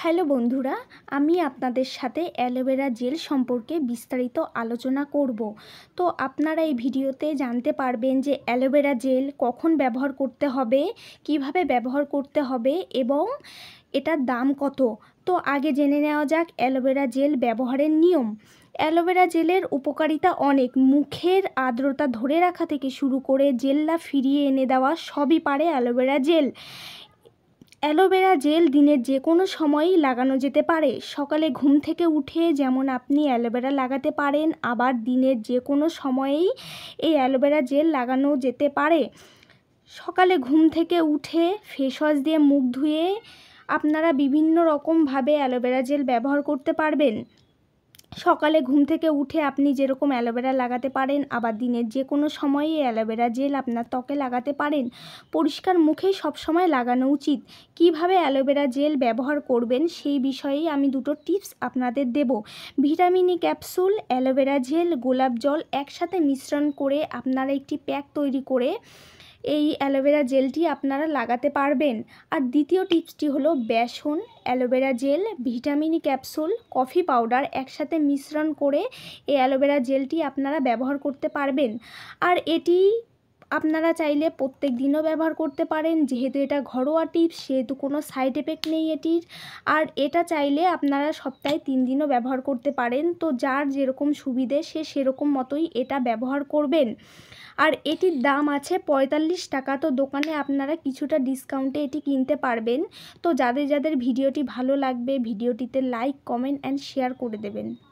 hello বন্ধুরা আমি আপনাদের সাথে অ্যালোভেরা জেল সম্পর্কে বিস্তারিত আলোচনা করব তো আপনারা এই ভিডিওতে জানতে পারবেন যে অ্যালোভেরা জেল কখন ব্যবহার করতে হবে কিভাবে ব্যবহার করতে হবে এবং এটার দাম কত তো আগে জেনে নেওয়া যাক অ্যালোভেরা জেল ব্যবহারের নিয়ম অ্যালোভেরা জেলের উপকারিতা অনেক মুখের আর্দ্রতা ধরে রাখা থেকে শুরু করে জেল্লা ফিরিয়ে এনে দেওয়া সবই পারে অ্যালোভেরা জেল অ্যালোভেরা জেল দিনের যে কোনো সময়ই লাগানো যেতে পারে সকালে ঘুম থেকে উঠে যেমন আপনি অ্যালোভেরা লাগাতে পারেন আবার দিনের যে কোনো সময়েই এই অ্যালোভেরা জেল লাগানো যেতে পারে সকালে ঘুম থেকে উঠে ফেস ওয়াশ দিয়ে মুখ ধুয়ে আপনারা বিভিন্ন রকমভাবে অ্যালোভেরা জেল ব্যবহার করতে পারবেন সকালে ঘুম থেকে উঠে আপনি যেরকম অ্যালোভেরা লাগাতে পারেন আবার দিনের যে কোনো সময়ে অ্যালোভেরা জেল আপনার ত্বকে লাগাতে পারেন পরিষ্কার মুখে সবসময় লাগানো উচিত কিভাবে অ্যালোভেরা জেল ব্যবহার করবেন সেই বিষয়েই আমি দুটো টিপস আপনাদের দেব ভিটামিনি ক্যাপসুল অ্যালোভেরা জেল গোলাপ জল একসাথে মিশ্রণ করে আপনারা একটি প্যাক তৈরি করে এই অ্যালোভেরা জেলটি আপনারা লাগাতে পারবেন আর দ্বিতীয় টিপসটি হলো বেসন aloe vera gel vitamin capsule coffee powder একসাথে মিশ্রণ করে এই অ্যালোভেরা জেলটি আপনারা ব্যবহার করতে পারবেন আর এটি আপনারা চাইলে প্রত্যেক দিনও ব্যবহার করতে পারেন যেহেতু এটা ঘরোয়া টিপস সেহেতু কোনো সাইড এফেক্ট নেই এটির আর এটা চাইলে আপনারা সপ্তাহে তিন দিনও ব্যবহার করতে পারেন তো যার যেরকম সুবিধে সে সেরকম মতোই এটা ব্যবহার করবেন আর এটির দাম আছে পঁয়তাল্লিশ টাকা তো দোকানে আপনারা কিছুটা ডিসকাউন্টে এটি কিনতে পারবেন তো যাদের যাদের ভিডিওটি ভালো লাগবে ভিডিওটিতে লাইক কমেন্ট অ্যান্ড শেয়ার করে দেবেন